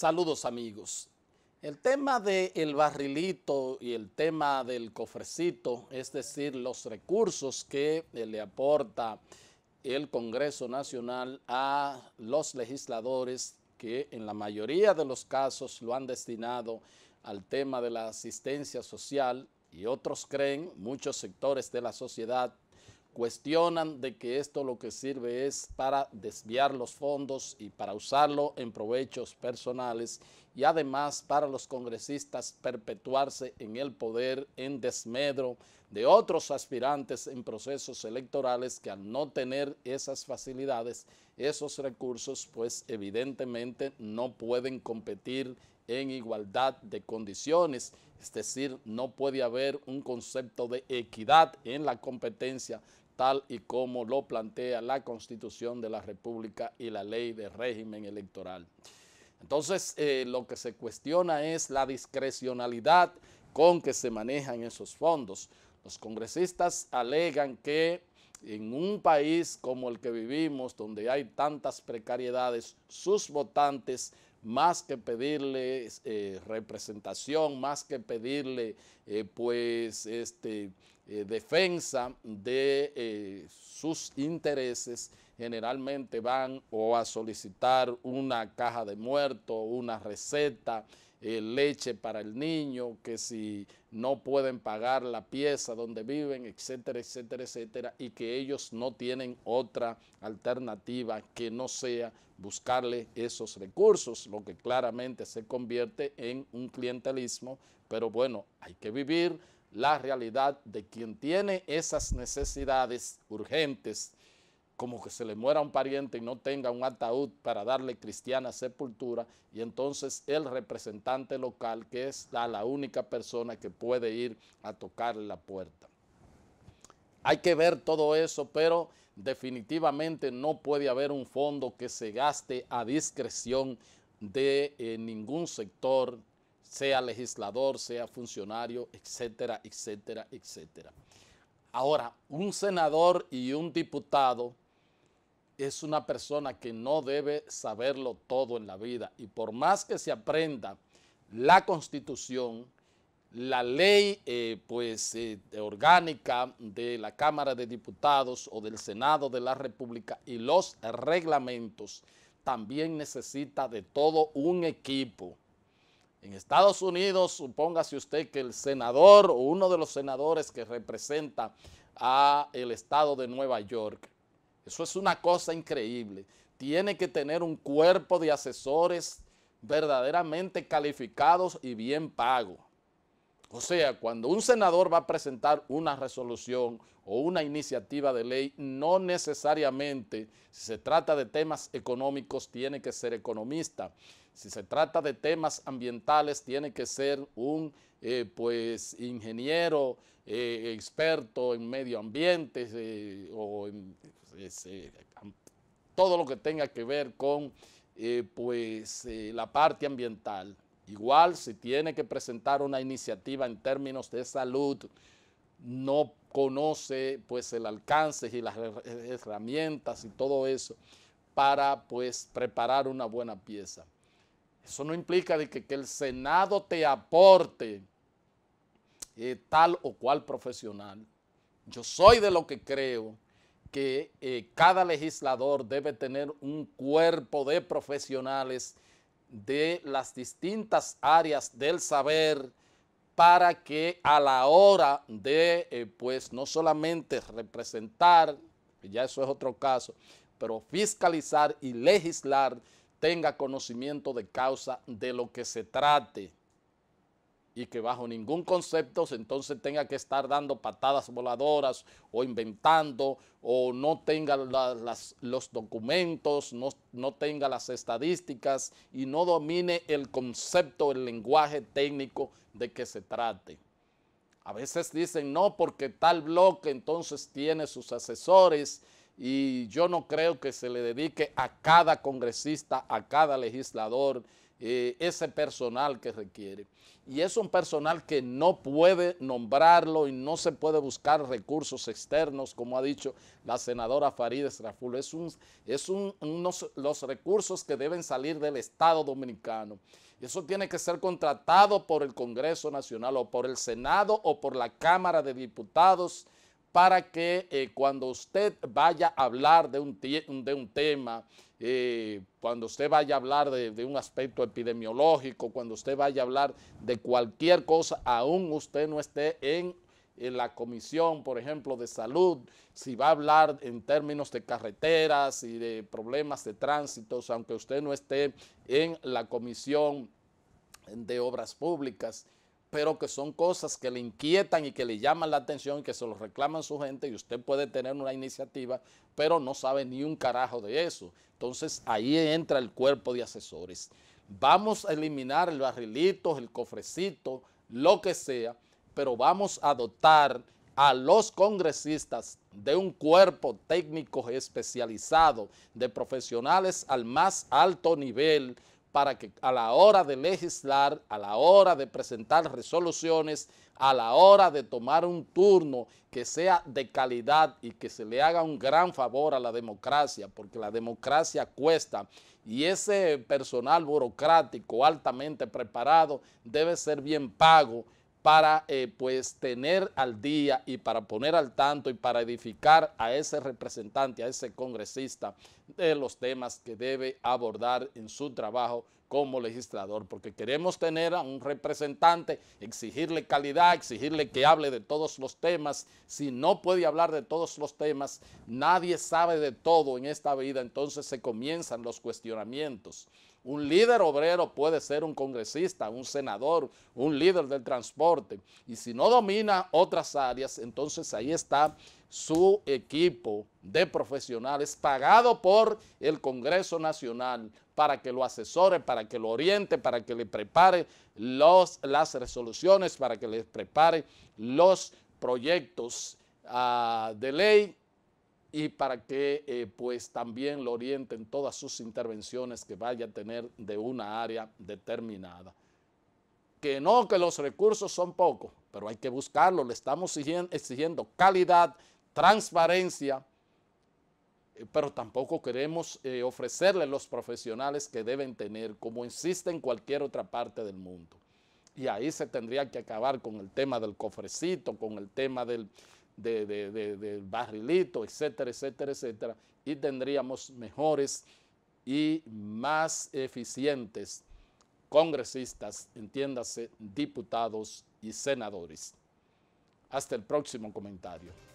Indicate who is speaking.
Speaker 1: Saludos amigos. El tema del barrilito y el tema del cofrecito, es decir, los recursos que le aporta el Congreso Nacional a los legisladores que en la mayoría de los casos lo han destinado al tema de la asistencia social y otros creen, muchos sectores de la sociedad cuestionan de que esto lo que sirve es para desviar los fondos y para usarlo en provechos personales y además para los congresistas perpetuarse en el poder en desmedro de otros aspirantes en procesos electorales que al no tener esas facilidades, esos recursos, pues evidentemente no pueden competir en igualdad de condiciones, es decir, no puede haber un concepto de equidad en la competencia tal y como lo plantea la Constitución de la República y la ley de régimen electoral. Entonces, eh, lo que se cuestiona es la discrecionalidad con que se manejan esos fondos. Los congresistas alegan que en un país como el que vivimos, donde hay tantas precariedades, sus votantes más que pedirle eh, representación, más que pedirle eh, pues este, eh, defensa de sus intereses, generalmente van o a solicitar una caja de muertos, una receta, eh, leche para el niño, que si no pueden pagar la pieza donde viven, etcétera, etcétera, etcétera, y que ellos no tienen otra alternativa que no sea buscarle esos recursos, lo que claramente se convierte en un clientelismo, pero bueno, hay que vivir la realidad de quien tiene esas necesidades urgentes como que se le muera un pariente y no tenga un ataúd para darle cristiana sepultura, y entonces el representante local, que es la, única persona que puede ir a tocarle la puerta. Hay que ver todo eso, pero definitivamente no puede haber un fondo que se gaste a discreción de eh, ningún sector, sea legislador, sea funcionario, etcétera, etcétera, etcétera. Ahora, un senador y un diputado es una persona que no debe saberlo todo en la vida. Y por más que se aprenda la constitución, la ley eh, pues, eh, orgánica de la Cámara de Diputados o del Senado de la República y los reglamentos, también necesita de todo un equipo. En Estados Unidos, supóngase usted que el senador o uno de los senadores que representa al estado de Nueva York eso es una cosa increíble. Tiene que tener un cuerpo de asesores verdaderamente calificados y bien pago. O sea, cuando un senador va a presentar una resolución o una iniciativa de ley, no necesariamente, si se trata de temas económicos, tiene que ser economista. Si se trata de temas ambientales, tiene que ser un eh, pues, ingeniero eh, experto en medio ambiente eh, o en pues, eh, todo lo que tenga que ver con pues, la parte ambiental. Igual si tiene que presentar una iniciativa en términos de salud, no conoce pues el alcance y las herramientas y todo eso para pues preparar una buena pieza. Eso no implica de que, que el Senado te aporte eh, tal o cual profesional. Yo soy de lo que creo que eh, cada legislador debe tener un cuerpo de profesionales de las distintas áreas del saber para que a la hora de, eh, pues, no solamente representar, ya eso es otro caso, pero fiscalizar y legislar tenga conocimiento de causa de lo que se trate y que bajo ningún concepto se entonces tenga que estar dando patadas voladoras o inventando o no tenga los documentos, no, no tenga las estadísticas y no domine el concepto, el lenguaje técnico de que se trate. A veces dicen, no, porque tal bloque entonces tiene sus asesores y yo no creo que se le dedique a cada congresista, a cada legislador, eh, ese personal que requiere. Y es un personal que no puede nombrarlo y no se puede buscar recursos externos, como ha dicho la senadora Farideh Raful. Es, un, es los recursos que deben salir del Estado dominicano. Eso tiene que ser contratado por el Congreso Nacional o por el Senado o por la Cámara de Diputados para que eh, cuando usted vaya a hablar de un, de un tema, eh, cuando usted vaya a hablar de, un aspecto epidemiológico, cuando usted vaya a hablar de cualquier cosa, aún usted no esté en, en la comisión, por ejemplo, de salud, si va a hablar en términos de carreteras y de problemas de tránsito, aunque usted no esté en la comisión de obras públicas, pero que son cosas que le inquietan y que le llaman la atención y que se lo reclaman su gente y usted puede tener una iniciativa, pero no sabe ni un carajo de eso. Entonces ahí entra el cuerpo de asesores. Vamos a eliminar el barrilito, el cofrecito, lo que sea, pero vamos a dotar a los congresistas de un cuerpo técnico especializado de profesionales al más alto nivel para que a la hora de legislar, a la hora de presentar resoluciones, a la hora de tomar un turno que sea de calidad y que se le haga un gran favor a la democracia, porque la democracia cuesta y ese personal burocrático altamente preparado debe ser bien pago para eh, pues tener al día y para poner al tanto y para edificar a ese representante, a ese congresista de los temas que debe abordar en su trabajo como legislador, porque queremos tener a un representante, exigirle calidad, exigirle que hable de todos los temas. Si no puede hablar de todos los temas, nadie sabe de todo en esta vida, entonces se comienzan los cuestionamientos. Un líder obrero puede ser un congresista, un senador, un líder del transporte, y si no domina otras áreas, entonces ahí está su equipo de profesionales pagado por el Congreso Nacional para que lo asesore, para que lo oriente, para que le prepare los, las resoluciones, para que le prepare los proyectos ah, de ley y para que eh, pues también lo orienten todas sus intervenciones que vaya a tener de una área determinada. Que no, que los recursos son pocos, pero hay que buscarlos, le estamos exigiendo calidad transparencia, eh, pero tampoco queremos eh, ofrecerle los profesionales que deben tener, como existe en cualquier otra parte del mundo. Y ahí se tendría que acabar con el tema del cofrecito, con el tema del, del barrilito, etcétera, etcétera, etcétera. Y tendríamos mejores y más eficientes congresistas, entiéndase, diputados y senadores. Hasta el próximo comentario.